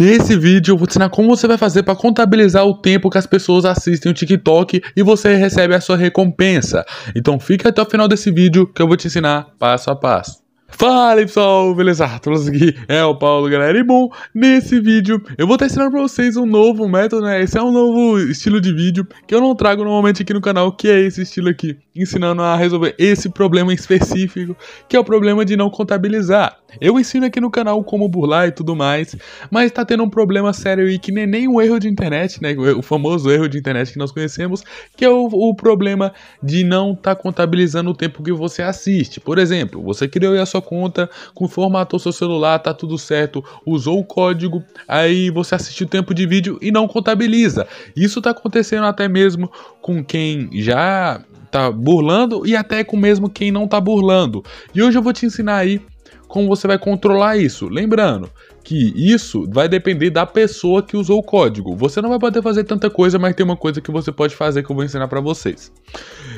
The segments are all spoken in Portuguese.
Nesse vídeo eu vou te ensinar como você vai fazer para contabilizar o tempo que as pessoas assistem o TikTok e você recebe a sua recompensa. Então fica até o final desse vídeo que eu vou te ensinar passo a passo. Fala pessoal, beleza? Todos aqui é o Paulo, galera. E bom, nesse vídeo eu vou estar ensinando pra vocês um novo método, né? Esse é um novo estilo de vídeo que eu não trago normalmente aqui no canal, que é esse estilo aqui ensinando a resolver esse problema específico, que é o problema de não contabilizar. Eu ensino aqui no canal como burlar e tudo mais, mas está tendo um problema sério aí que nem, nem um erro de internet, né? O famoso erro de internet que nós conhecemos, que é o, o problema de não estar tá contabilizando o tempo que você assiste. Por exemplo, você criou a sua conta, formatou seu celular, tá tudo certo, usou o código, aí você assistiu o tempo de vídeo e não contabiliza. Isso tá acontecendo até mesmo com quem já tá burlando e até com mesmo quem não tá burlando. E hoje eu vou te ensinar aí como você vai controlar isso. Lembrando que isso vai depender da pessoa que usou o código. Você não vai poder fazer tanta coisa, mas tem uma coisa que você pode fazer que eu vou ensinar para vocês.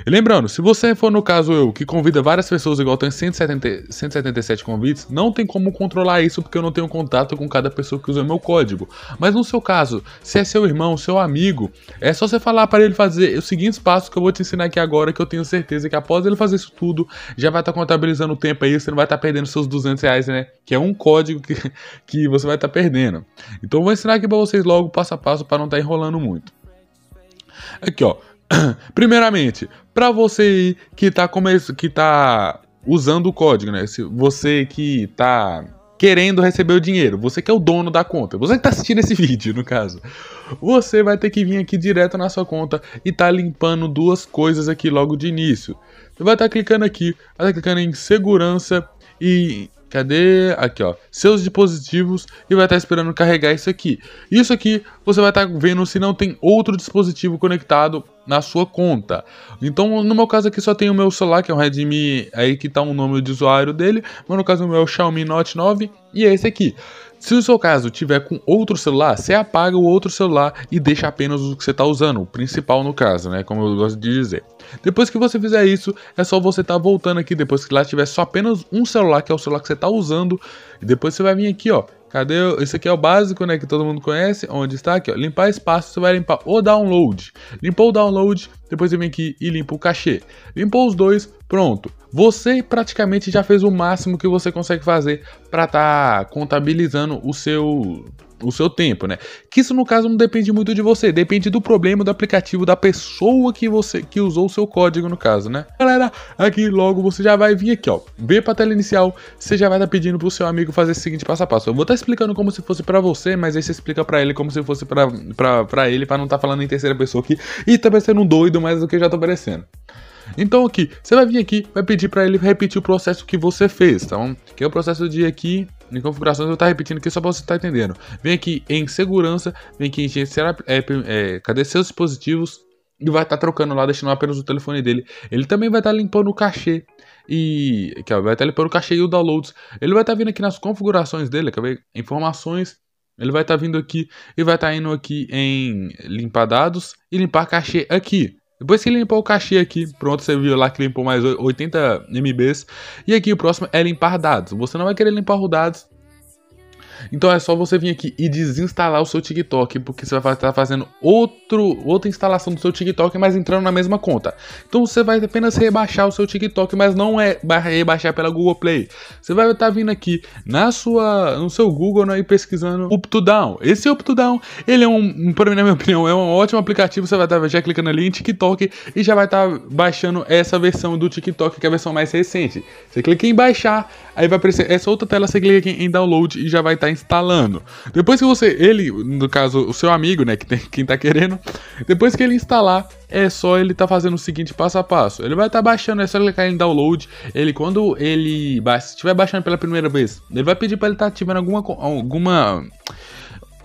lembrando, se você for no caso eu, que convida várias pessoas igual tem 170, 177 convites, não tem como controlar isso porque eu não tenho contato com cada pessoa que usa meu código. Mas no seu caso, se é seu irmão, seu amigo, é só você falar para ele fazer os seguintes passos que eu vou te ensinar aqui agora, que eu tenho certeza que após ele fazer isso tudo, já vai estar tá contabilizando o tempo aí, você não vai estar tá perdendo seus 200 reais, né? Que é um código que, que que você vai estar tá perdendo. Então eu vou ensinar aqui para vocês logo passo a passo para não estar tá enrolando muito. Aqui, ó. Primeiramente, para você que tá come... que tá usando o código, né? Se você que tá querendo receber o dinheiro, você que é o dono da conta, você que tá assistindo esse vídeo, no caso, você vai ter que vir aqui direto na sua conta e tá limpando duas coisas aqui logo de início. Você vai estar tá clicando aqui, vai tá clicando em segurança e Cadê? Aqui, ó. Seus dispositivos e vai estar tá esperando carregar isso aqui. Isso aqui você vai estar tá vendo se não tem outro dispositivo conectado na sua conta. Então, no meu caso aqui só tem o meu celular, que é um Redmi, aí que tá o um nome de usuário dele, mas no caso o meu é o Xiaomi Note 9 e é esse aqui. Se o seu caso tiver com outro celular, você apaga o outro celular e deixa apenas o que você está usando, o principal no caso, né? Como eu gosto de dizer. Depois que você fizer isso, é só você estar tá voltando aqui. Depois que lá tiver só apenas um celular, que é o celular que você está usando, e depois você vai vir aqui, ó. Cadê? Esse aqui é o básico, né? Que todo mundo conhece. Onde está aqui, ó. Limpar espaço, você vai limpar o download. Limpou o download, depois você vem aqui e limpa o cachê. Limpou os dois, pronto. Você praticamente já fez o máximo que você consegue fazer para estar tá contabilizando o seu o seu tempo, né? Que isso no caso não depende muito de você, depende do problema do aplicativo, da pessoa que você que usou o seu código no caso, né? Galera, aqui logo você já vai vir aqui, ó, ver para tela inicial, você já vai estar tá pedindo pro seu amigo fazer o seguinte passo a passo. Eu vou estar tá explicando como se fosse para você, mas aí você explica para ele como se fosse para ele para não estar tá falando em terceira pessoa aqui e também sendo um doido mais do que já está aparecendo. Então aqui, você vai vir aqui, vai pedir para ele repetir o processo que você fez, tá bom? Que é o processo de aqui em configurações, eu vou estar tá repetindo aqui só para você estar tá entendendo. Vem aqui em segurança, vem aqui em gerenciar, é, é, cadê seus dispositivos, e vai estar tá trocando lá, deixando apenas o telefone dele. Ele também vai estar tá limpando o cachê. E. Aqui, ó, vai estar tá limpando o cachê e o downloads. Ele vai estar vindo aqui nas configurações dele, quer ver? Informações. Ele vai estar vindo aqui e vai estar indo aqui em limpar dados e limpar cachê aqui. Depois que limpou o cachê aqui, pronto, você viu lá que limpou mais 80 MBs. E aqui o próximo é limpar dados. Você não vai querer limpar os dados então é só você vir aqui e desinstalar o seu TikTok, porque você vai estar fazendo outro, outra instalação do seu TikTok, mas entrando na mesma conta. Então você vai apenas rebaixar o seu TikTok, mas não é rebaixar pela Google Play. Você vai estar vindo aqui na sua, no seu Google né, e pesquisando o to Down. Esse UpToDown, Down, ele é um, para mim na minha opinião, é um ótimo aplicativo. Você vai estar já clicando ali em TikTok e já vai estar baixando essa versão do TikTok, que é a versão mais recente. Você clica em baixar, aí vai aparecer essa outra tela, você clica aqui em download e já vai estar instalando. Depois que você, ele, no caso, o seu amigo, né, que tem, quem está querendo, depois que ele instalar, é só ele tá fazendo o seguinte passo a passo. Ele vai estar tá baixando, é só clicar em download. Ele, quando ele, se estiver baixando pela primeira vez, ele vai pedir para ele estar tá ativando alguma, alguma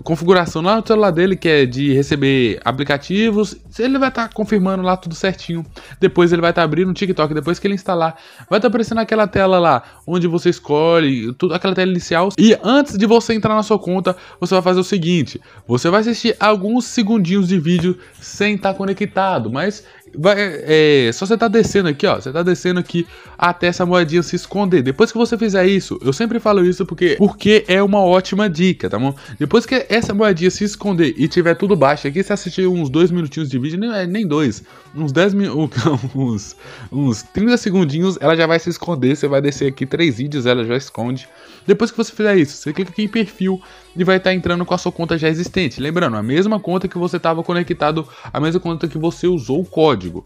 configuração lá no celular dele, que é de receber aplicativos, ele vai estar tá confirmando lá tudo certinho. Depois ele vai estar tá abrindo o TikTok, depois que ele instalar, vai estar tá aparecendo aquela tela lá, onde você escolhe, tudo, aquela tela inicial. E antes de você entrar na sua conta, você vai fazer o seguinte, você vai assistir alguns segundinhos de vídeo sem estar tá conectado, mas Vai, é, só você tá descendo aqui, ó. Você tá descendo aqui até essa moedinha se esconder. Depois que você fizer isso, eu sempre falo isso porque, porque é uma ótima dica, tá bom? Depois que essa moedinha se esconder e tiver tudo baixo aqui, você assistir uns dois minutinhos de vídeo, nem, é, nem dois uns 10 minutos, uns, uns 30 segundinhos, ela já vai se esconder. Você vai descer aqui três vídeos, ela já esconde. Depois que você fizer isso, você clica aqui em perfil e vai estar tá entrando com a sua conta já existente. Lembrando, a mesma conta que você estava conectado, a mesma conta que você usou o código.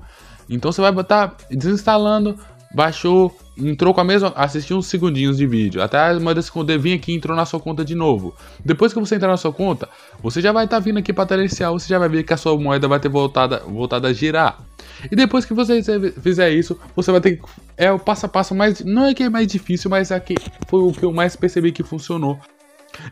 Então você vai botar desinstalando, baixou, entrou com a mesma. assistiu uns segundinhos de vídeo. Até uma das quando vir aqui entrou na sua conta de novo. Depois que você entrar na sua conta, você já vai estar tá vindo aqui para terencial, você já vai ver que a sua moeda vai ter voltado, voltado a girar. E depois que você fizer isso, você vai ter que. É o passo a passo mais. Não é que é mais difícil, mas aqui é foi o que eu mais percebi que funcionou.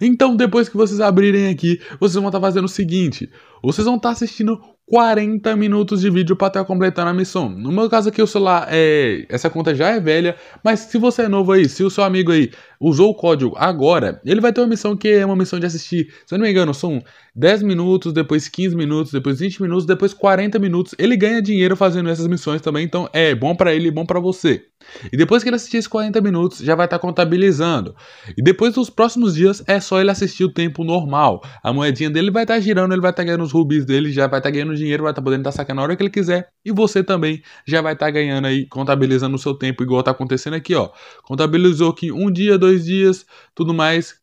Então, depois que vocês abrirem aqui, vocês vão estar tá fazendo o seguinte: vocês vão estar tá assistindo 40 minutos de vídeo para estar tá completando a missão. No meu caso aqui, o celular é. Essa conta já é velha, mas se você é novo aí, se o seu amigo aí usou o código agora, ele vai ter uma missão que é uma missão de assistir, se eu não me engano, são 10 minutos, depois 15 minutos, depois 20 minutos, depois 40 minutos. Ele ganha dinheiro fazendo essas missões também, então é bom para ele e bom para você. E depois que ele assistir esses 40 minutos, já vai estar tá contabilizando. E depois dos próximos dias, é só ele assistir o tempo normal. A moedinha dele vai estar tá girando, ele vai estar ganhando os rubis dele, já vai estar ganhando dinheiro, vai estar tá podendo estar tá sacando a hora que ele quiser. E você também já vai estar tá ganhando aí, contabilizando o seu tempo, igual tá acontecendo aqui, ó. Contabilizou que um dia, dois dias, tudo mais,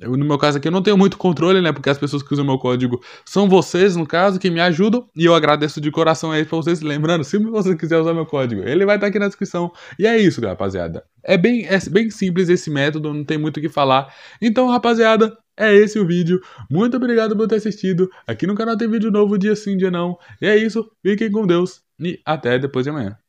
no meu caso aqui eu não tenho muito controle, né? Porque as pessoas que usam meu código são vocês, no caso, que me ajudam. E eu agradeço de coração aí pra vocês. Lembrando, se você quiser usar meu código, ele vai estar tá aqui na descrição. E é isso, rapaziada. É bem, é bem simples esse método, não tem muito o que falar. Então, rapaziada, é esse o vídeo. Muito obrigado por ter assistido. Aqui no canal tem vídeo novo dia sim, dia não. E é isso. Fiquem com Deus e até depois de amanhã.